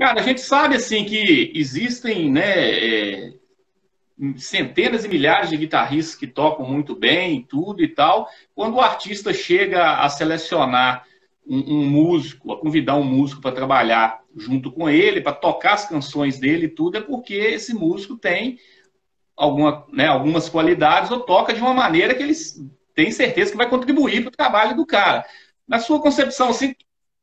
Cara, a gente sabe assim que existem né, é, centenas e milhares de guitarristas que tocam muito bem, tudo e tal. Quando o artista chega a selecionar um, um músico, a convidar um músico para trabalhar junto com ele, para tocar as canções dele e tudo, é porque esse músico tem alguma, né, algumas qualidades ou toca de uma maneira que ele tem certeza que vai contribuir para o trabalho do cara. Na sua concepção, assim,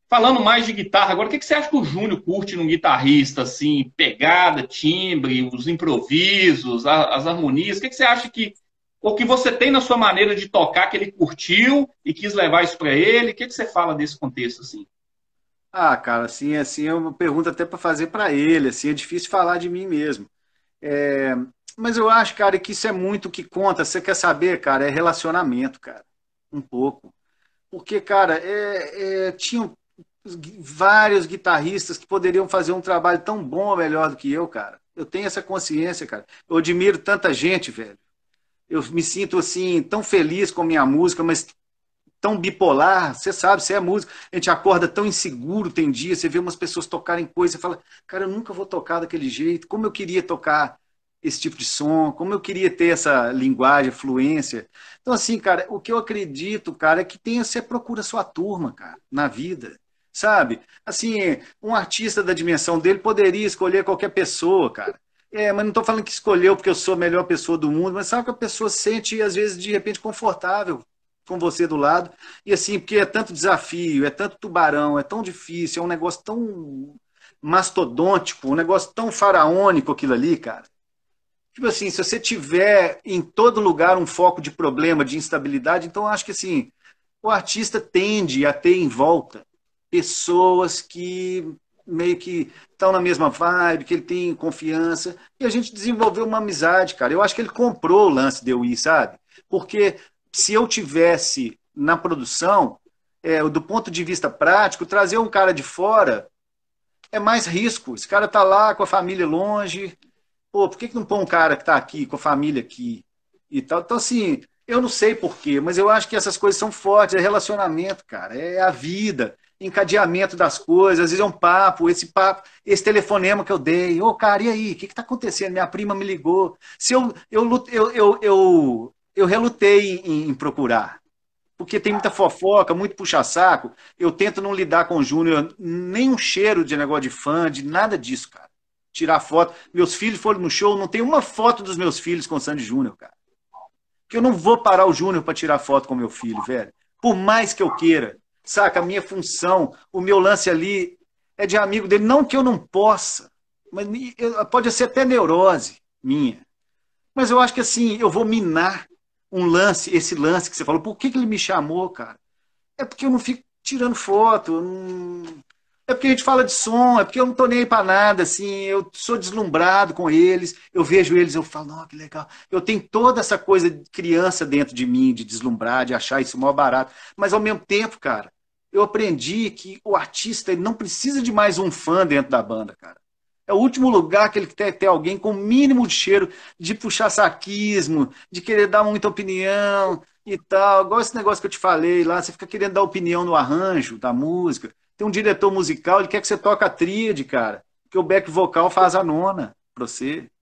Falando mais de guitarra, agora, o que, que você acha que o Júnior curte num guitarrista, assim, pegada, timbre, os improvisos, a, as harmonias? O que, que você acha que, ou que você tem na sua maneira de tocar que ele curtiu e quis levar isso para ele? O que, que você fala desse contexto, assim? Ah, cara, assim, assim, é uma pergunta até para fazer para ele, assim, é difícil falar de mim mesmo. É... Mas eu acho, cara, que isso é muito o que conta, você quer saber, cara, é relacionamento, cara, um pouco. Porque, cara, é, é tinha vários guitarristas que poderiam fazer um trabalho tão bom ou melhor do que eu, cara. Eu tenho essa consciência, cara. Eu admiro tanta gente, velho. Eu me sinto assim tão feliz com minha música, mas tão bipolar, você sabe, você é músico, a gente acorda tão inseguro, tem dia, você vê umas pessoas tocarem coisa, e fala, cara, eu nunca vou tocar daquele jeito, como eu queria tocar esse tipo de som, como eu queria ter essa linguagem, fluência. Então, assim, cara, o que eu acredito, cara, é que tenha, você procura sua turma, cara, na vida sabe? Assim, um artista da dimensão dele poderia escolher qualquer pessoa, cara. É, mas não estou falando que escolheu porque eu sou a melhor pessoa do mundo, mas sabe que a pessoa se sente, às vezes, de repente, confortável com você do lado. E assim, porque é tanto desafio, é tanto tubarão, é tão difícil, é um negócio tão mastodôntico, um negócio tão faraônico aquilo ali, cara. Tipo assim, se você tiver em todo lugar um foco de problema, de instabilidade, então acho que assim, o artista tende a ter em volta pessoas que meio que estão na mesma vibe, que ele tem confiança. E a gente desenvolveu uma amizade, cara. Eu acho que ele comprou o lance de eu ir, sabe? Porque se eu tivesse na produção, é, do ponto de vista prático, trazer um cara de fora é mais risco. Esse cara tá lá com a família longe. Pô, por que, que não põe um cara que tá aqui, com a família aqui e tal? Então, assim, eu não sei porquê, mas eu acho que essas coisas são fortes. É relacionamento, cara. É a vida encadeamento das coisas, às vezes é um papo, esse papo, esse telefonema que eu dei, ô oh, cara, e aí, o que está acontecendo? Minha prima me ligou. Se eu, eu, eu, eu, eu, eu relutei em, em procurar, porque tem muita fofoca, muito puxa-saco. Eu tento não lidar com o Júnior, nem um cheiro de negócio de fã, de nada disso, cara. Tirar foto. Meus filhos foram no show, não tem uma foto dos meus filhos com o Sandy Júnior, cara. Que eu não vou parar o Júnior para tirar foto com meu filho, velho. Por mais que eu queira saca? A minha função, o meu lance ali é de amigo dele. Não que eu não possa, mas pode ser até neurose minha. Mas eu acho que assim, eu vou minar um lance, esse lance que você falou. Por que, que ele me chamou, cara? É porque eu não fico tirando foto. Não... É porque a gente fala de som, é porque eu não tô nem aí pra nada, assim. Eu sou deslumbrado com eles, eu vejo eles, eu falo, não que legal. Eu tenho toda essa coisa de criança dentro de mim, de deslumbrar, de achar isso mó barato. Mas ao mesmo tempo, cara, eu aprendi que o artista ele não precisa de mais um fã dentro da banda, cara. É o último lugar que ele quer ter alguém com o mínimo de cheiro de puxar saquismo, de querer dar muita opinião e tal. Igual esse negócio que eu te falei lá, você fica querendo dar opinião no arranjo da música. Tem um diretor musical, ele quer que você toque a tríade, cara. Porque o back vocal faz a nona pra você.